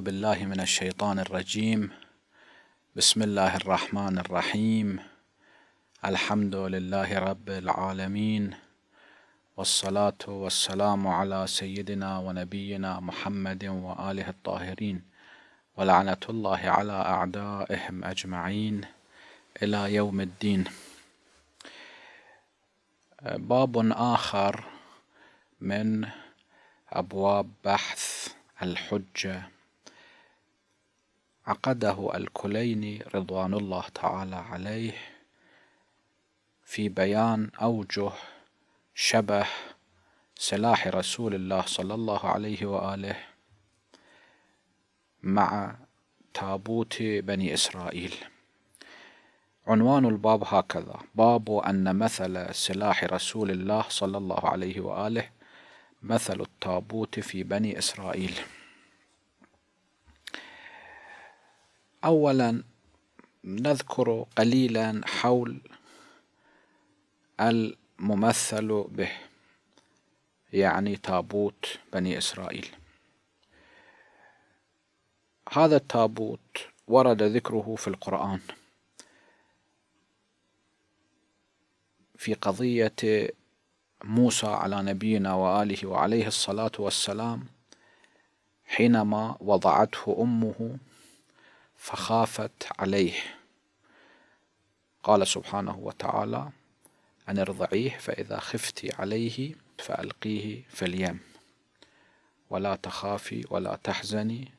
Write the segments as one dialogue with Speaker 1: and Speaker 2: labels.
Speaker 1: بالله من الشيطان الرجيم بسم الله الرحمن الرحيم الحمد لله رب العالمين والصلاة والسلام على سيدنا ونبينا محمد وآله الطاهرين ولعنة الله على أعدائهم أجمعين إلى يوم الدين باب آخر من أبواب بحث الحجة عقده الكليني رضوان الله تعالى عليه في بيان أوجه شبه سلاح رسول الله صلى الله عليه وآله مع تابوت بني إسرائيل عنوان الباب هكذا باب أن مثل سلاح رسول الله صلى الله عليه وآله مثل التابوت في بني إسرائيل أولا نذكر قليلا حول الممثل به يعني تابوت بني إسرائيل هذا التابوت ورد ذكره في القرآن في قضية موسى على نبينا وآله وعليه الصلاة والسلام حينما وضعته أمه فخافت عليه قال سبحانه وتعالى أن ارضعيه فإذا خفت عليه فألقيه في اليم ولا تخافي ولا تحزني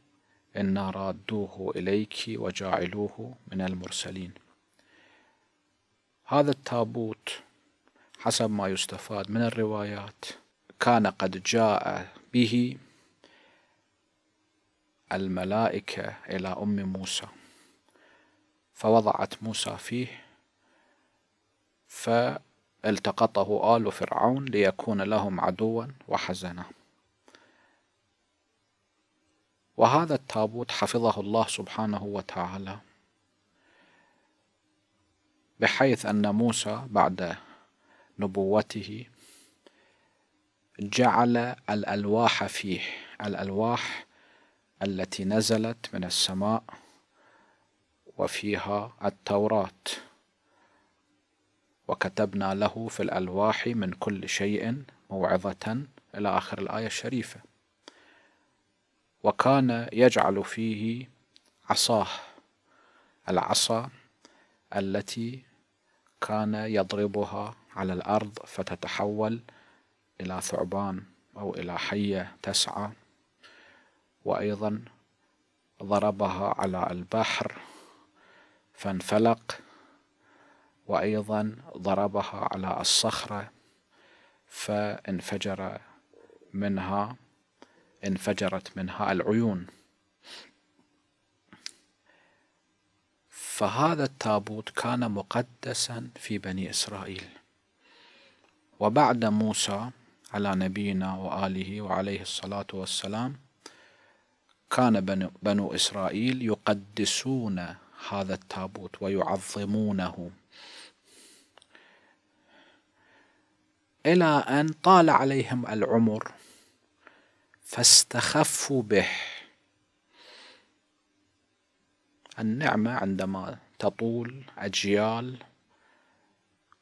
Speaker 1: إنا رادوه إليك وجاعلوه من المرسلين هذا التابوت حسب ما يستفاد من الروايات كان قد جاء به الملائكة إلى أم موسى فوضعت موسى فيه فالتقطه آل فرعون ليكون لهم عدوا وحزنا وهذا التابوت حفظه الله سبحانه وتعالى بحيث أن موسى بعد نبوته جعل الألواح فيه الألواح التي نزلت من السماء وفيها التوراة وكتبنا له في الألواح من كل شيء موعظة إلى آخر الآية الشريفة وكان يجعل فيه عصاه العصا التي كان يضربها على الأرض فتتحول إلى ثعبان أو إلى حية تسعى وأيضا ضربها على البحر فانفلق وأيضا ضربها على الصخرة فانفجر منها انفجرت منها العيون فهذا التابوت كان مقدسا في بني إسرائيل وبعد موسى على نبينا وآله وعليه الصلاة والسلام كان بنو, إسرائيل يقدسون هذا التابوت ويعظمونه إلى أن طال عليهم العمر فاستخفوا به النعمة عندما تطول أجيال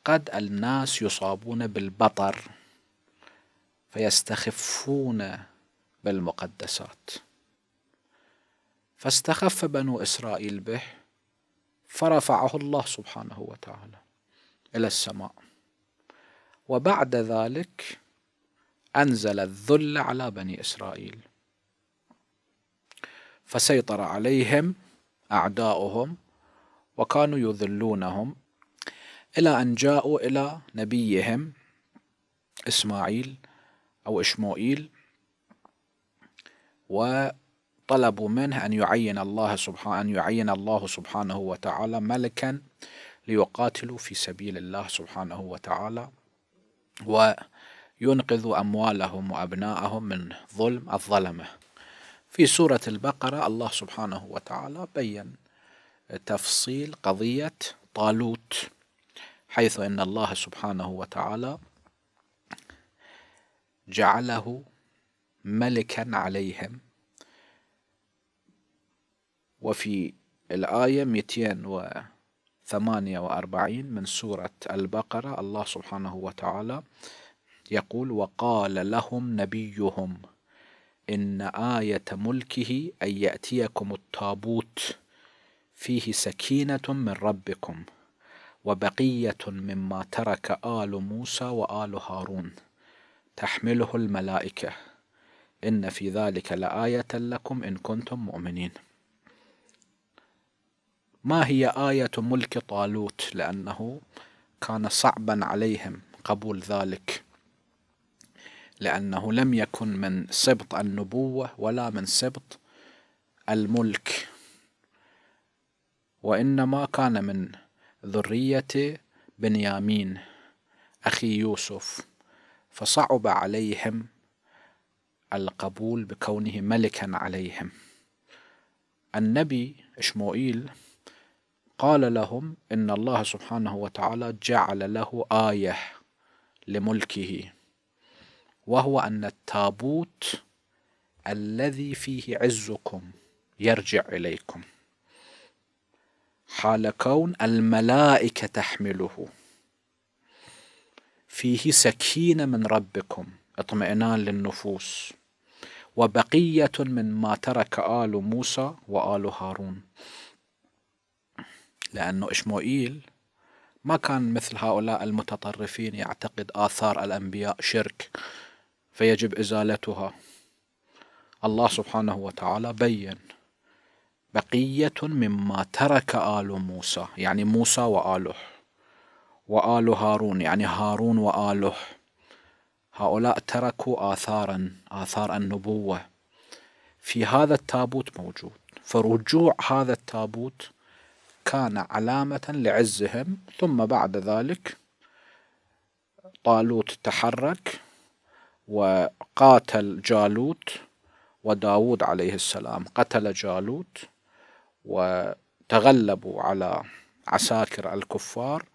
Speaker 1: قد الناس يصابون بالبطر فيستخفون بالمقدسات فاستخف بنو إسرائيل به فرفعه الله سبحانه وتعالى إلى السماء وبعد ذلك أنزل الذل على بني إسرائيل فسيطر عليهم أعداؤهم وكانوا يذلونهم إلى أن جاءوا إلى نبيهم إسماعيل أو إشموئيل و طلبوا منه أن يعين الله سبحانه أن يعين الله سبحانه وتعالى ملكا ليقاتلوا في سبيل الله سبحانه وتعالى وينقذوا أموالهم وأبنائهم من ظلم الظلمة في سورة البقرة الله سبحانه وتعالى بين تفصيل قضية طالوت حيث أن الله سبحانه وتعالى جعله ملكا عليهم وفي الآية 248 من سورة البقرة الله سبحانه وتعالى يقول وقال لهم نبيهم إن آية ملكه أن يأتيكم التابوت فيه سكينة من ربكم وبقية مما ترك آل موسى وآل هارون تحمله الملائكة إن في ذلك لآية لكم إن كنتم مؤمنين ما هي آية ملك طالوت لأنه كان صعبا عليهم قبول ذلك لأنه لم يكن من سبط النبوة ولا من سبط الملك وإنما كان من ذرية بنيامين أخي يوسف فصعب عليهم القبول بكونه ملكا عليهم النبي إشموئيل قال لهم إن الله سبحانه وتعالى جعل له آية لملكه وهو أن التابوت الذي فيه عزكم يرجع إليكم حال كون الملائكة تحمله فيه سكينة من ربكم اطمئنان للنفوس وبقية مما ترك آل موسى وآل هارون لأنه إشمائيل ما كان مثل هؤلاء المتطرفين يعتقد آثار الأنبياء شرك فيجب إزالتها الله سبحانه وتعالى بين بقية مما ترك آل موسى يعني موسى وآله وآل هارون يعني هارون وآله هؤلاء تركوا آثارا آثار النبوة في هذا التابوت موجود فرجوع هذا التابوت كان علامة لعزهم ثم بعد ذلك طالوت تحرك وقاتل جالوت وداود عليه السلام قتل جالوت وتغلبوا على عساكر الكفار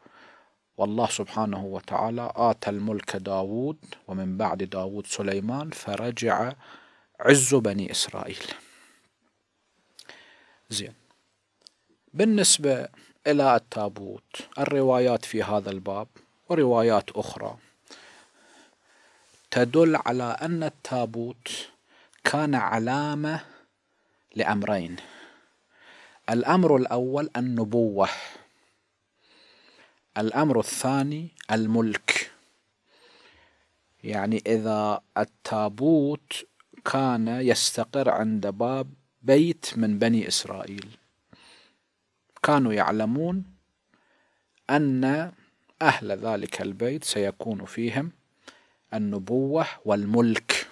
Speaker 1: والله سبحانه وتعالى آتى الملك داود ومن بعد داود سليمان فرجع عز بني إسرائيل زين بالنسبة إلى التابوت الروايات في هذا الباب وروايات أخرى تدل على أن التابوت كان علامة لأمرين الأمر الأول النبوة الأمر الثاني الملك يعني إذا التابوت كان يستقر عند باب بيت من بني إسرائيل كانوا يعلمون أن أهل ذلك البيت سيكون فيهم النبوة والملك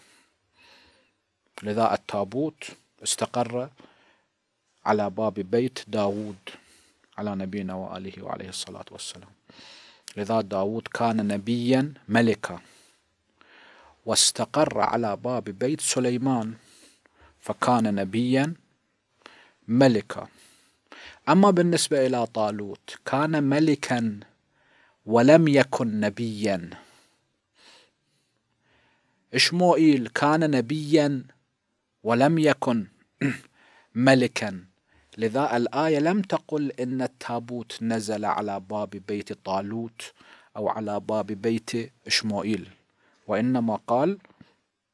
Speaker 1: لذا التابوت استقر على باب بيت داود على نبينا وآله وعليه الصلاة والسلام لذا داود كان نبيا ملكا واستقر على باب بيت سليمان فكان نبيا ملكا أما بالنسبة إلى طالوت كان ملكا ولم يكن نبيا إشموئيل كان نبيا ولم يكن ملكا لذا الآية لم تقل إن التابوت نزل على باب بيت طالوت أو على باب بيت إشموئيل وإنما قال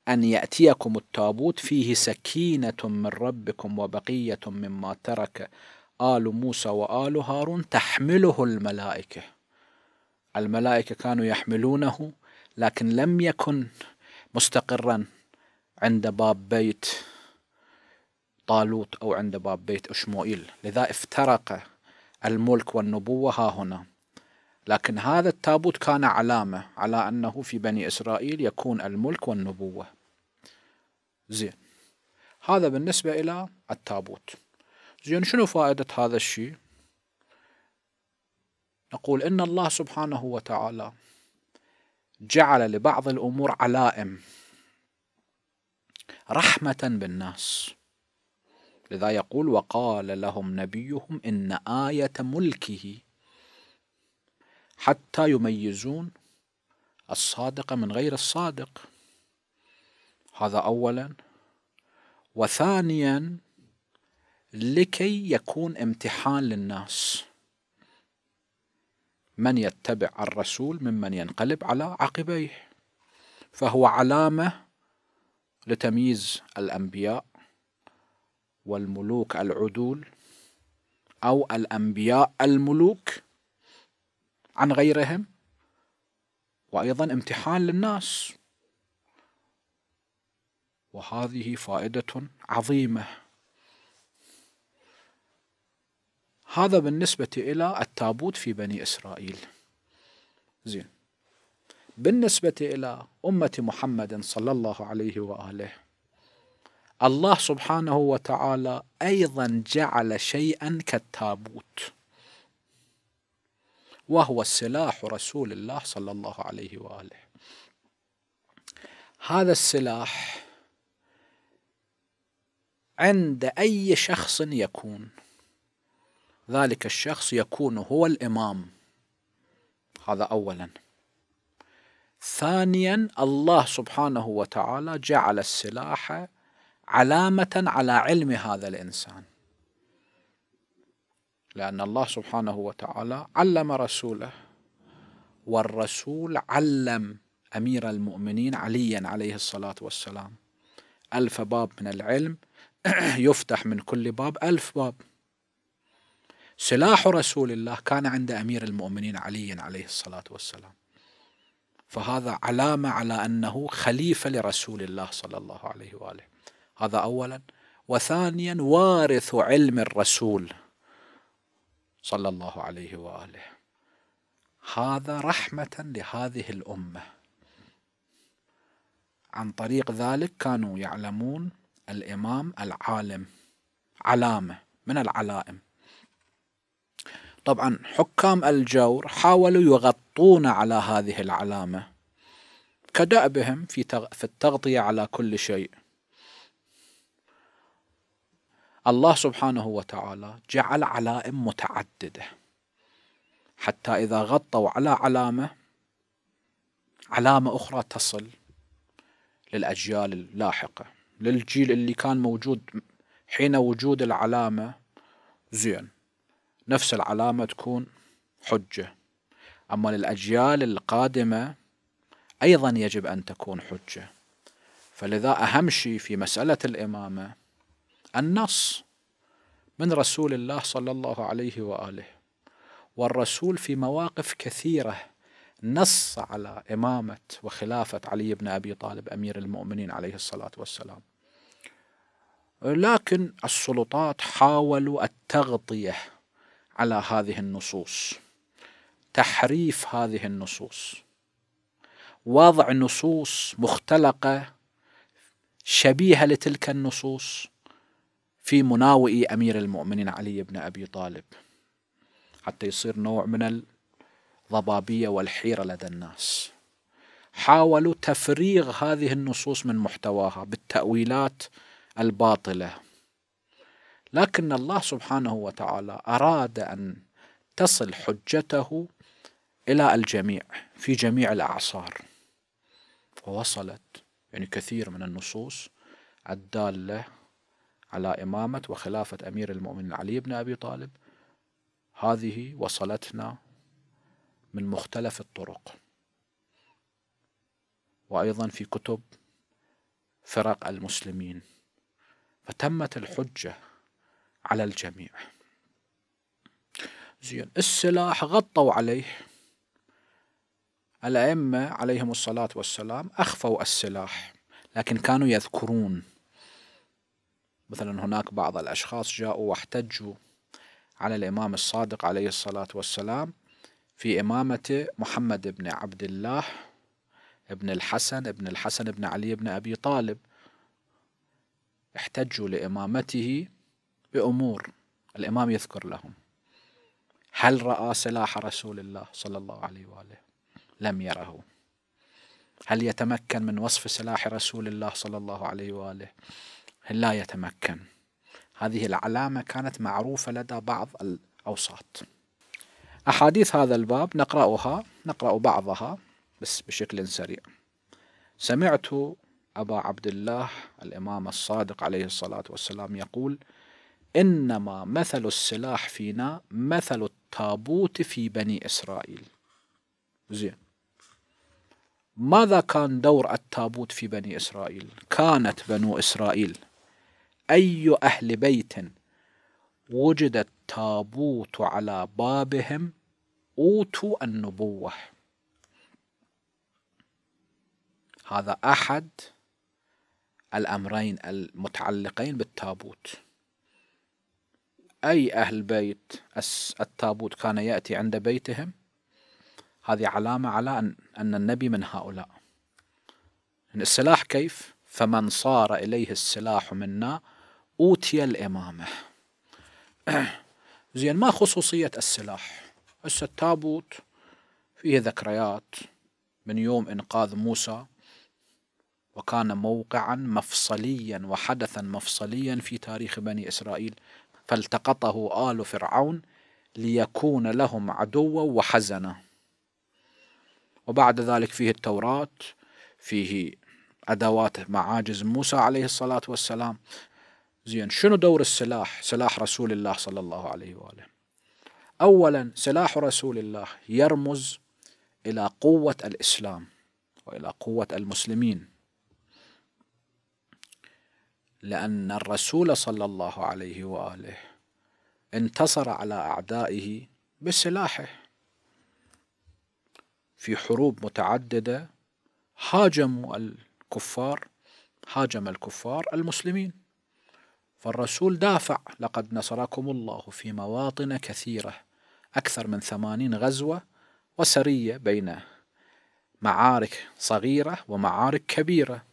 Speaker 1: أن يأتيكم التابوت فيه سكينة من ربكم وبقية مما ترك آل موسى وآل هارون تحمله الملائكة الملائكة كانوا يحملونه لكن لم يكن مستقرا عند باب بيت طالوت أو عند باب بيت أشموئيل لذا افترق الملك والنبوة ها هنا لكن هذا التابوت كان علامة على أنه في بني إسرائيل يكون الملك والنبوة زين هذا بالنسبة إلى التابوت زين شنو فائدة هذا الشيء نقول إن الله سبحانه وتعالى جعل لبعض الأمور علائم رحمة بالناس لذا يقول وقال لهم نبيهم إن آية ملكه حتى يميزون الصادق من غير الصادق هذا أولا وثانيا لكي يكون امتحان للناس من يتبع الرسول ممن ينقلب على عقبيه فهو علامة لتمييز الأنبياء والملوك العدول أو الأنبياء الملوك عن غيرهم وأيضا امتحان للناس وهذه فائدة عظيمة هذا بالنسبة إلى التابوت في بني إسرائيل زين بالنسبة إلى أمة محمد صلى الله عليه وآله الله سبحانه وتعالى أيضا جعل شيئا كالتابوت وهو سلاح رسول الله صلى الله عليه وآله هذا السلاح عند أي شخص يكون ذلك الشخص يكون هو الإمام هذا أولا ثانيا الله سبحانه وتعالى جعل السلاح علامة على علم هذا الإنسان لأن الله سبحانه وتعالى علم رسوله والرسول علم أمير المؤمنين عليا عليه الصلاة والسلام ألف باب من العلم يفتح من كل باب ألف باب سلاح رسول الله كان عند امير المؤمنين علي عليه الصلاه والسلام فهذا علامه على انه خليفه لرسول الله صلى الله عليه واله هذا اولا وثانيا وارث علم الرسول صلى الله عليه واله هذا رحمه لهذه الامه عن طريق ذلك كانوا يعلمون الامام العالم علامه من العلائم طبعا حكام الجور حاولوا يغطون على هذه العلامة كدأبهم في في التغطية على كل شيء الله سبحانه وتعالى جعل علائم متعددة حتى إذا غطوا على علامة علامة أخرى تصل للأجيال اللاحقة للجيل اللي كان موجود حين وجود العلامة زين نفس العلامة تكون حجة أما للأجيال القادمة أيضا يجب أن تكون حجة فلذا أهم شيء في مسألة الإمامة النص من رسول الله صلى الله عليه وآله والرسول في مواقف كثيرة نص على إمامة وخلافة علي بن أبي طالب أمير المؤمنين عليه الصلاة والسلام لكن السلطات حاولوا التغطية على هذه النصوص تحريف هذه النصوص وضع نصوص مختلقه شبيهه لتلك النصوص في مناوئ امير المؤمنين علي بن ابي طالب حتى يصير نوع من الضبابيه والحيره لدى الناس حاولوا تفريغ هذه النصوص من محتواها بالتاويلات الباطله لكن الله سبحانه وتعالى أراد أن تصل حجته إلى الجميع في جميع الأعصار فوصلت يعني كثير من النصوص الدالة على إمامة وخلافة أمير المؤمنين علي بن أبي طالب هذه وصلتنا من مختلف الطرق وأيضا في كتب فرق المسلمين فتمت الحجة على الجميع زين السلاح غطوا عليه الأئمة عليهم الصلاة والسلام أخفوا السلاح لكن كانوا يذكرون مثلا هناك بعض الأشخاص جاءوا واحتجوا على الإمام الصادق عليه الصلاة والسلام في إمامة محمد بن عبد الله بن الحسن بن الحسن بن علي بن أبي طالب احتجوا لإمامته بأمور الإمام يذكر لهم هل رأى سلاح رسول الله صلى الله عليه وآله لم يره هل يتمكن من وصف سلاح رسول الله صلى الله عليه وآله لا يتمكن هذه العلامة كانت معروفة لدى بعض الأوساط أحاديث هذا الباب نقرأها نقرأ بعضها بس بشكل سريع سمعت أبا عبد الله الإمام الصادق عليه الصلاة والسلام يقول إنما مثل السلاح فينا مثل التابوت في بني إسرائيل زين ماذا كان دور التابوت في بني إسرائيل كانت بنو إسرائيل أي أهل بيت وجد التابوت على بابهم أوتوا النبوة هذا أحد الأمرين المتعلقين بالتابوت أي أهل بيت التابوت كان يأتي عند بيتهم هذه علامة على أن, أن النبي من هؤلاء يعني السلاح كيف؟ فمن صار إليه السلاح منا أوتي الإمامة زين ما خصوصية السلاح؟ هسه التابوت فيه ذكريات من يوم إنقاذ موسى وكان موقعا مفصليا وحدثا مفصليا في تاريخ بني إسرائيل فالتقطه آل فرعون ليكون لهم عدوا وحزنا وبعد ذلك فيه التوراة فيه أدوات معاجز موسى عليه الصلاة والسلام زين شنو دور السلاح سلاح رسول الله صلى الله عليه وآله أولا سلاح رسول الله يرمز إلى قوة الإسلام وإلى قوة المسلمين لأن الرسول صلى الله عليه وآله انتصر على أعدائه بسلاحه في حروب متعددة هاجموا الكفار هاجم الكفار المسلمين فالرسول دافع لقد نصركم الله في مواطن كثيرة أكثر من ثمانين غزوة وسرية بين معارك صغيرة ومعارك كبيرة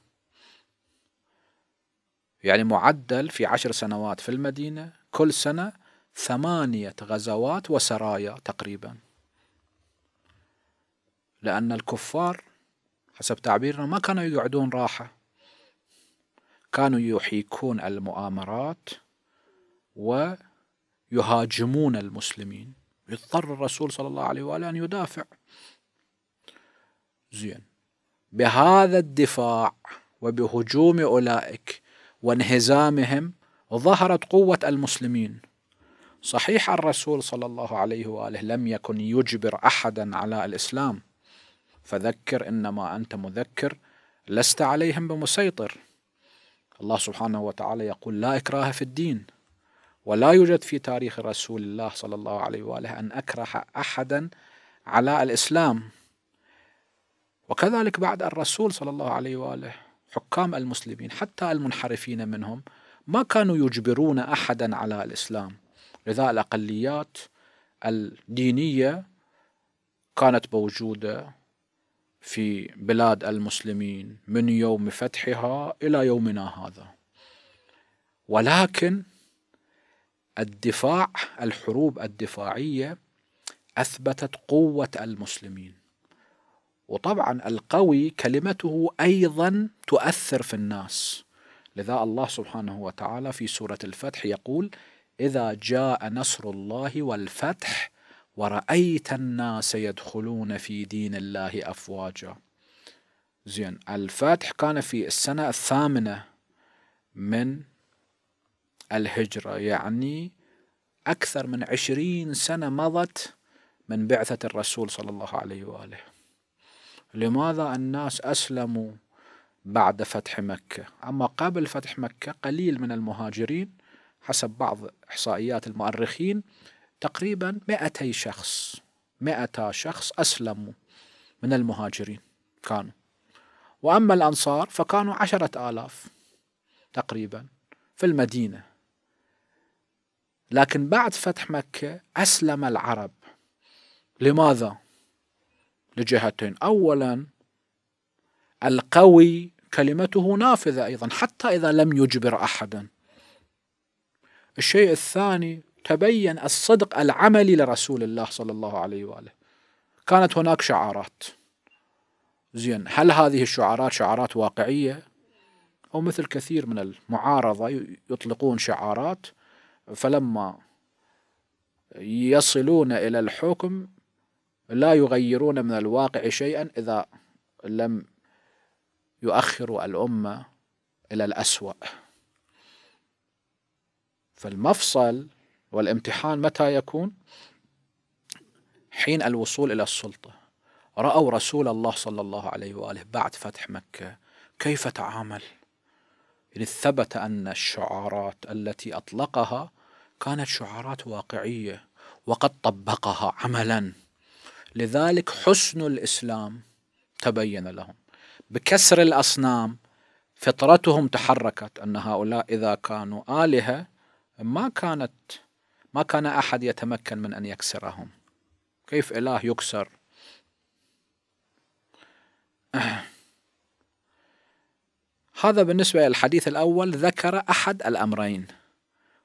Speaker 1: يعني معدل في عشر سنوات في المدينة كل سنة ثمانية غزوات وسرايا تقريبا لأن الكفار حسب تعبيرنا ما كانوا يقعدون راحة كانوا يحيكون المؤامرات ويهاجمون المسلمين يضطر الرسول صلى الله عليه وآله أن يدافع زين بهذا الدفاع وبهجوم أولئك وانهزامهم ظهرت قوة المسلمين صحيح الرسول صلى الله عليه واله لم يكن يجبر احدا على الاسلام فذكر انما انت مذكر لست عليهم بمسيطر الله سبحانه وتعالى يقول لا اكراه في الدين ولا يوجد في تاريخ رسول الله صلى الله عليه واله ان اكره احدا على الاسلام وكذلك بعد الرسول صلى الله عليه واله حكام المسلمين حتى المنحرفين منهم ما كانوا يجبرون احدا على الاسلام لذا الاقليات الدينيه كانت موجوده في بلاد المسلمين من يوم فتحها الى يومنا هذا ولكن الدفاع الحروب الدفاعيه اثبتت قوه المسلمين وطبعا القوي كلمته ايضا تؤثر في الناس لذا الله سبحانه وتعالى في سوره الفتح يقول اذا جاء نصر الله والفتح ورايت الناس يدخلون في دين الله افواجا زين الفتح كان في السنه الثامنه من الهجره يعني اكثر من عشرين سنه مضت من بعثه الرسول صلى الله عليه واله لماذا الناس أسلموا بعد فتح مكة أما قبل فتح مكة قليل من المهاجرين حسب بعض إحصائيات المؤرخين تقريبا 200 شخص 200 شخص أسلموا من المهاجرين كانوا وأما الأنصار فكانوا عشرة آلاف تقريبا في المدينة لكن بعد فتح مكة أسلم العرب لماذا؟ لجهتين أولا القوي كلمته نافذة أيضا حتى إذا لم يجبر أحدا الشيء الثاني تبين الصدق العملي لرسول الله صلى الله عليه وآله كانت هناك شعارات زين هل هذه الشعارات شعارات واقعية أو مثل كثير من المعارضة يطلقون شعارات فلما يصلون إلى الحكم لا يغيرون من الواقع شيئا إذا لم يؤخروا الأمة إلى الأسوأ فالمفصل والامتحان متى يكون حين الوصول إلى السلطة رأوا رسول الله صلى الله عليه وآله بعد فتح مكة كيف تعامل يعني ثبت أن الشعارات التي أطلقها كانت شعارات واقعية وقد طبقها عملاً لذلك حسن الاسلام تبين لهم بكسر الاصنام فطرتهم تحركت ان هؤلاء اذا كانوا الهه ما كانت ما كان احد يتمكن من ان يكسرهم كيف اله يكسر هذا بالنسبه للحديث الاول ذكر احد الامرين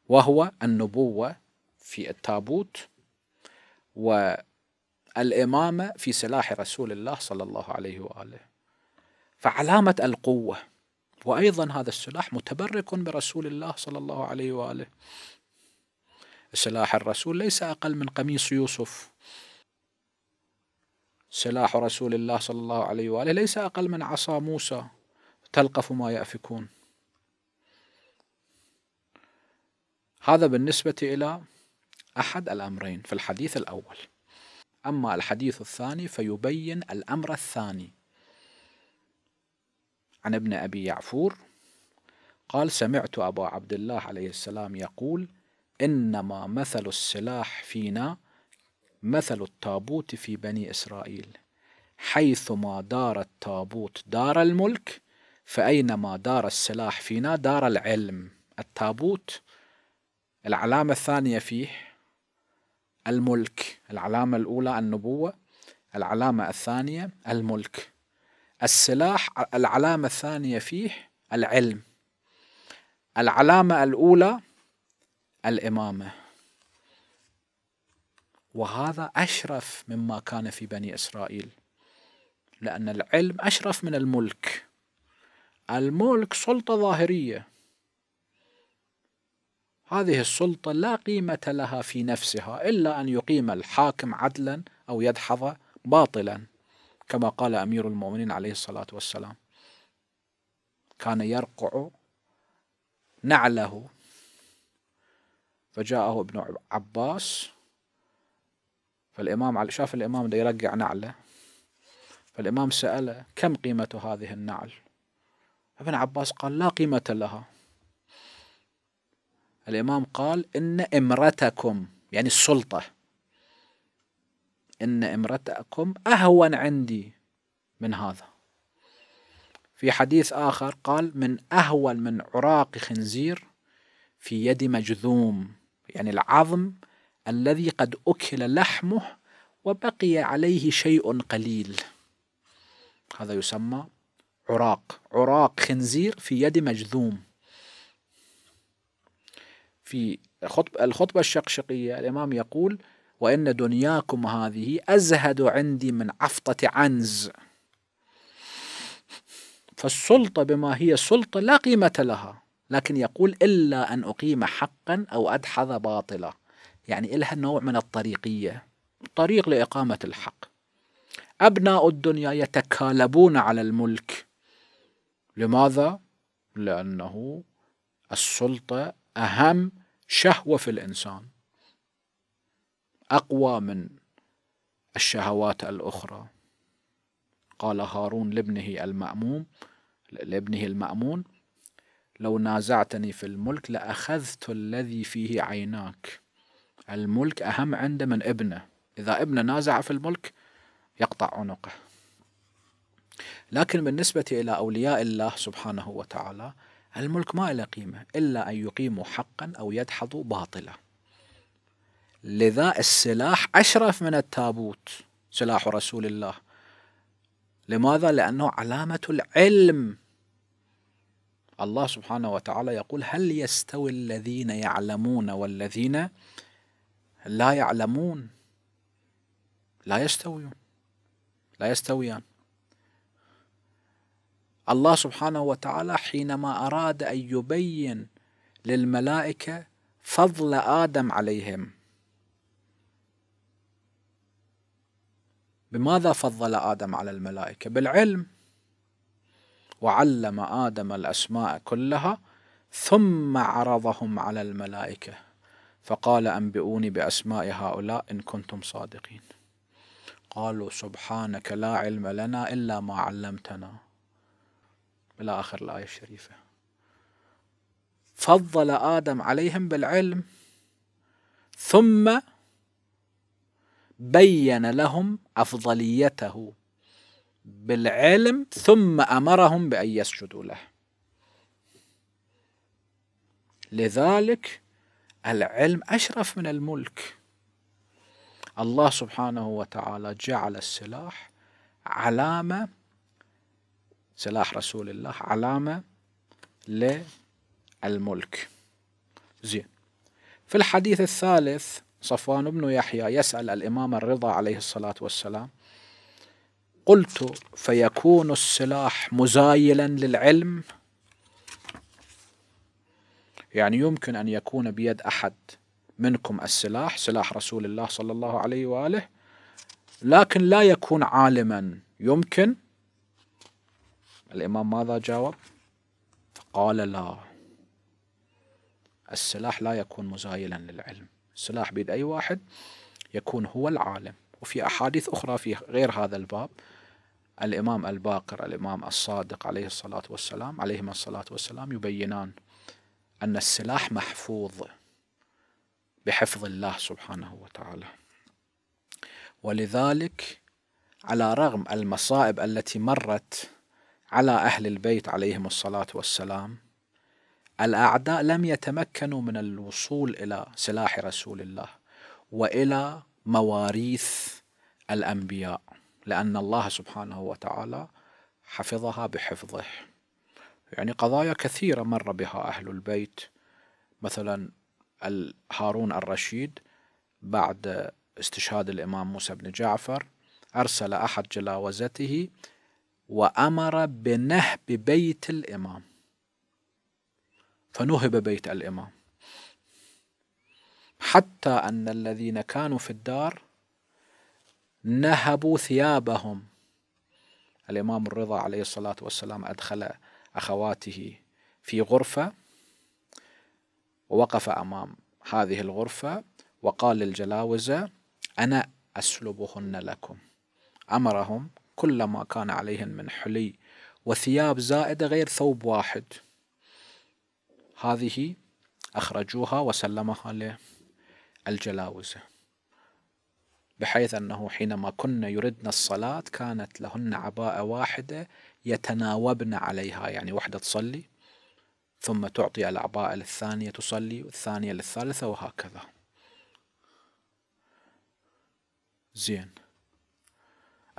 Speaker 1: وهو النبوه في التابوت و الإمامة في سلاح رسول الله صلى الله عليه وآله فعلامة القوة وأيضا هذا السلاح متبرك برسول الله صلى الله عليه وآله سلاح الرسول ليس أقل من قميص يوسف سلاح رسول الله صلى الله عليه وآله ليس أقل من عصا موسى تلقف ما يأفكون هذا بالنسبة إلى أحد الأمرين في الحديث الأول أما الحديث الثاني فيبين الأمر الثاني عن ابن أبي يعفور قال سمعت أبا عبد الله عليه السلام يقول إنما مثل السلاح فينا مثل التابوت في بني إسرائيل حيثما دار التابوت دار الملك فأينما دار السلاح فينا دار العلم التابوت العلامة الثانية فيه الملك العلامة الأولى النبوة العلامة الثانية الملك السلاح العلامة الثانية فيه العلم العلامة الأولى الإمامة وهذا أشرف مما كان في بني إسرائيل لأن العلم أشرف من الملك الملك سلطة ظاهرية هذه السلطة لا قيمة لها في نفسها إلا أن يقيم الحاكم عدلا أو يدحض باطلا كما قال أمير المؤمنين عليه الصلاة والسلام كان يرقع نعله فجاءه ابن عباس فالإمام شاف الإمام ده يرقع نعله فالإمام سأله كم قيمة هذه النعل ابن عباس قال لا قيمة لها الإمام قال إن إمرتكم يعني السلطة إن إمرتكم أهون عندي من هذا في حديث آخر قال من أهون من عراق خنزير في يد مجذوم يعني العظم الذي قد أكل لحمه وبقي عليه شيء قليل هذا يسمى عراق عراق خنزير في يد مجذوم في خطب الخطبة الشقشقية الإمام يقول وإن دنياكم هذه أزهد عندي من عفطة عنز فالسلطة بما هي سلطة لا قيمة لها لكن يقول إلا أن أقيم حقا أو أدحض باطلا يعني إلها نوع من الطريقية طريق لإقامة الحق أبناء الدنيا يتكالبون على الملك لماذا؟ لأنه السلطة أهم شهوه في الانسان اقوى من الشهوات الاخرى قال هارون لابنه المأموم لابنه المأمون لو نازعتني في الملك لأخذت الذي فيه عيناك الملك أهم عنده من ابنه إذا ابنه نازع في الملك يقطع عنقه لكن بالنسبة إلى أولياء الله سبحانه وتعالى الملك ما له قيمة إلا أن يقيموا حقا أو يدحضوا باطلا لذا السلاح أشرف من التابوت سلاح رسول الله لماذا؟ لأنه علامة العلم الله سبحانه وتعالى يقول هل يستوي الذين يعلمون والذين لا يعلمون لا يستويون لا يستويان الله سبحانه وتعالى حينما أراد أن يبين للملائكة فضل آدم عليهم بماذا فضل آدم على الملائكة؟ بالعلم وعلم آدم الأسماء كلها ثم عرضهم على الملائكة فقال أنبئوني بأسماء هؤلاء إن كنتم صادقين قالوا سبحانك لا علم لنا إلا ما علمتنا إلى آخر الآية الشريفة فضل آدم عليهم بالعلم ثم بين لهم أفضليته بالعلم ثم أمرهم بأن يسجدوا له لذلك العلم أشرف من الملك الله سبحانه وتعالى جعل السلاح علامة سلاح رسول الله علامة للملك زين في الحديث الثالث صفوان بن يحيى يسأل الإمام الرضا عليه الصلاة والسلام قلت فيكون السلاح مزايلا للعلم يعني يمكن أن يكون بيد أحد منكم السلاح سلاح رسول الله صلى الله عليه وآله لكن لا يكون عالما يمكن الإمام ماذا جاوب قال لا السلاح لا يكون مزايلا للعلم السلاح بيد أي واحد يكون هو العالم وفي أحاديث أخرى في غير هذا الباب الإمام الباقر الإمام الصادق عليه الصلاة والسلام عليهما الصلاة والسلام يبينان أن السلاح محفوظ بحفظ الله سبحانه وتعالى ولذلك على رغم المصائب التي مرت على أهل البيت عليهم الصلاة والسلام الأعداء لم يتمكنوا من الوصول إلى سلاح رسول الله وإلى مواريث الأنبياء لأن الله سبحانه وتعالى حفظها بحفظه يعني قضايا كثيرة مر بها أهل البيت مثلا هارون الرشيد بعد استشهاد الإمام موسى بن جعفر أرسل أحد جلاوزته وأمر بنهب بيت الإمام فنهب بيت الإمام حتى أن الذين كانوا في الدار نهبوا ثيابهم الإمام الرضا عليه الصلاة والسلام أدخل أخواته في غرفة ووقف أمام هذه الغرفة وقال للجلاوزة أنا أسلبهن لكم أمرهم كل ما كان عليهن من حلي وثياب زائدة غير ثوب واحد هذه أخرجوها وسلمها للجلاوزة بحيث أنه حينما كن يردن الصلاة كانت لهن عباءة واحدة يتناوبن عليها يعني واحدة تصلي ثم تعطي العباءة للثانية تصلي والثانية للثالثة وهكذا زين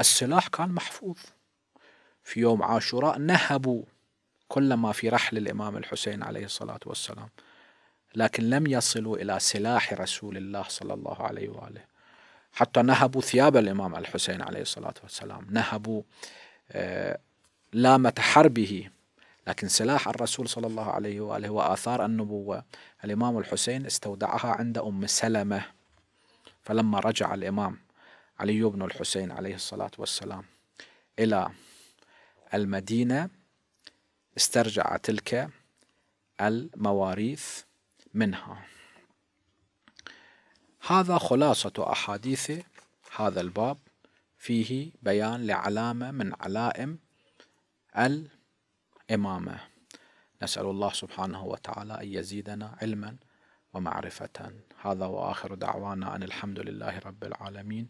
Speaker 1: السلاح كان محفوظ في يوم عاشوراء نهبوا كل ما في رحل الإمام الحسين عليه الصلاة والسلام لكن لم يصلوا إلى سلاح رسول الله صلى الله عليه وآله حتى نهبوا ثياب الإمام الحسين عليه الصلاة والسلام نهبوا آه، لامة حربه لكن سلاح الرسول صلى الله عليه وآله وآثار النبوة الإمام الحسين استودعها عند أم سلمة فلما رجع الإمام علي بن الحسين عليه الصلاة والسلام إلى المدينة استرجع تلك المواريث منها هذا خلاصة أحاديث هذا الباب فيه بيان لعلامة من علائم الإمامة نسأل الله سبحانه وتعالى أن يزيدنا علما ومعرفة هذا وآخر دعوانا أن الحمد لله رب العالمين